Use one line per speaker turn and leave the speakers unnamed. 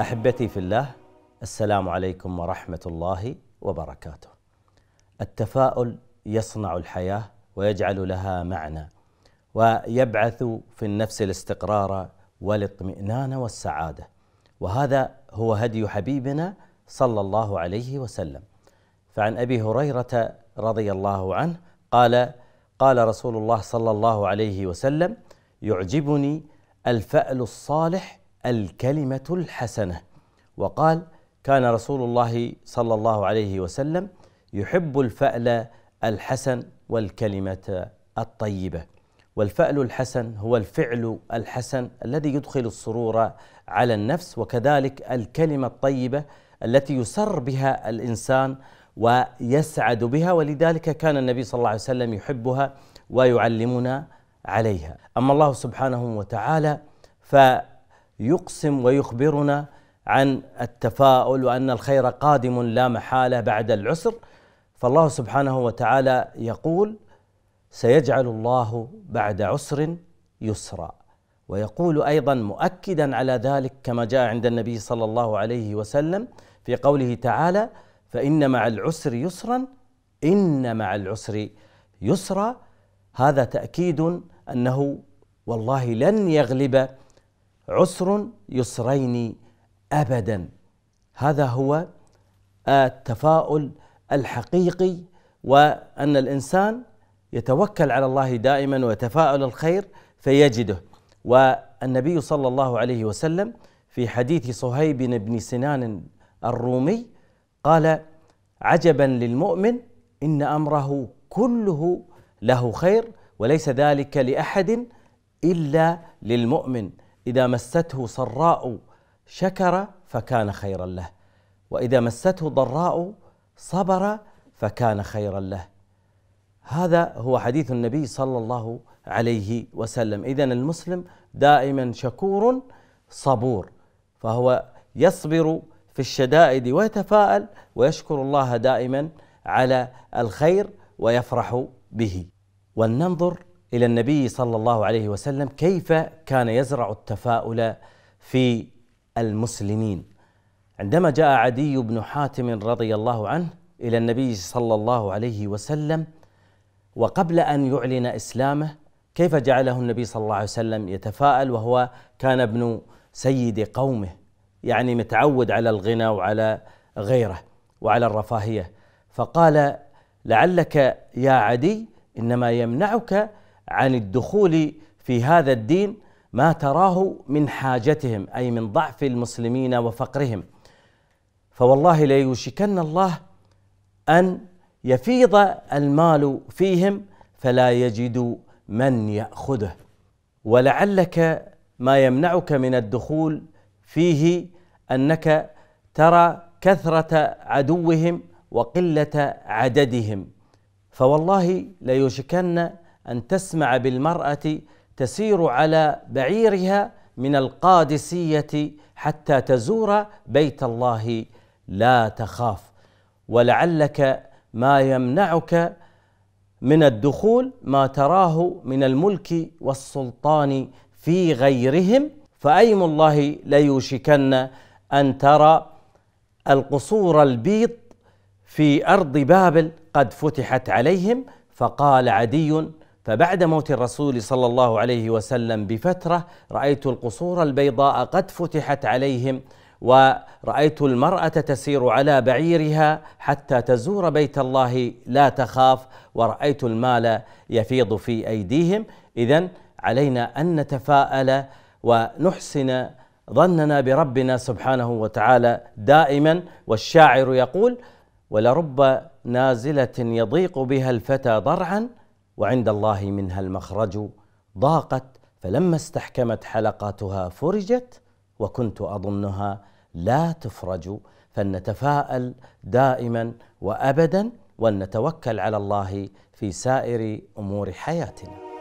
احبتي في الله السلام عليكم ورحمه الله وبركاته. التفاؤل يصنع الحياه ويجعل لها معنى ويبعث في النفس الاستقرار والاطمئنان والسعاده وهذا هو هدي حبيبنا صلى الله عليه وسلم. فعن ابي هريره رضي الله عنه قال قال رسول الله صلى الله عليه وسلم يعجبني الفأل الصالح الكلمة الحسنة وقال كان رسول الله صلى الله عليه وسلم يحب الفأل الحسن والكلمة الطيبة والفأل الحسن هو الفعل الحسن الذي يدخل السرور على النفس وكذلك الكلمة الطيبة التي يسر بها الإنسان ويسعد بها ولذلك كان النبي صلى الله عليه وسلم يحبها ويعلمنا عليها أما الله سبحانه وتعالى ف يقسم ويخبرنا عن التفاؤل وان الخير قادم لا محاله بعد العسر فالله سبحانه وتعالى يقول سيجعل الله بعد عسر يسرا ويقول ايضا مؤكدا على ذلك كما جاء عند النبي صلى الله عليه وسلم في قوله تعالى فان مع العسر يسرا ان مع العسر يسرا هذا تاكيد انه والله لن يغلب عسر يسرين ابدا هذا هو التفاؤل الحقيقي وان الانسان يتوكل على الله دائما ويتفاءل الخير فيجده والنبي صلى الله عليه وسلم في حديث صهيب بن سنان الرومي قال عجبا للمؤمن ان امره كله له خير وليس ذلك لاحد الا للمؤمن إذا مسته سراء شكر فكان خيرا له وإذا مسته ضراء صبر فكان خيرا له هذا هو حديث النبي صلى الله عليه وسلم إذا المسلم دائما شكور صبور فهو يصبر في الشدائد ويتفاءل ويشكر الله دائما على الخير ويفرح به ولننظر إلى النبي صلى الله عليه وسلم كيف كان يزرع التفاؤل في المسلمين عندما جاء عدي بن حاتم رضي الله عنه إلى النبي صلى الله عليه وسلم وقبل أن يعلن إسلامه كيف جعله النبي صلى الله عليه وسلم يتفاءل وهو كان ابن سيد قومه يعني متعود على الغنى وعلى غيره وعلى الرفاهيه فقال لعلك يا عدي انما يمنعك عن الدخول في هذا الدين ما تراه من حاجتهم اي من ضعف المسلمين وفقرهم فوالله ليوشكن الله ان يفيض المال فيهم فلا يجد من ياخذه ولعلك ما يمنعك من الدخول فيه انك ترى كثره عدوهم وقله عددهم فوالله ليوشكن أن تسمع بالمرأة تسير على بعيرها من القادسية حتى تزور بيت الله لا تخاف ولعلك ما يمنعك من الدخول ما تراه من الملك والسلطان في غيرهم فأيم الله ليوشكن أن ترى القصور البيض في أرض بابل قد فتحت عليهم فقال عدي فبعد موت الرسول صلى الله عليه وسلم بفتره رايت القصور البيضاء قد فتحت عليهم ورايت المراه تسير على بعيرها حتى تزور بيت الله لا تخاف ورايت المال يفيض في ايديهم اذا علينا ان نتفاءل ونحسن ظننا بربنا سبحانه وتعالى دائما والشاعر يقول ولرب نازله يضيق بها الفتى ضرعا وعند الله منها المخرج ضاقت فلما استحكمت حلقاتها فرجت وكنت اظنها لا تفرج فلنتفاءل دائما وابدا ولنتوكل على الله في سائر امور حياتنا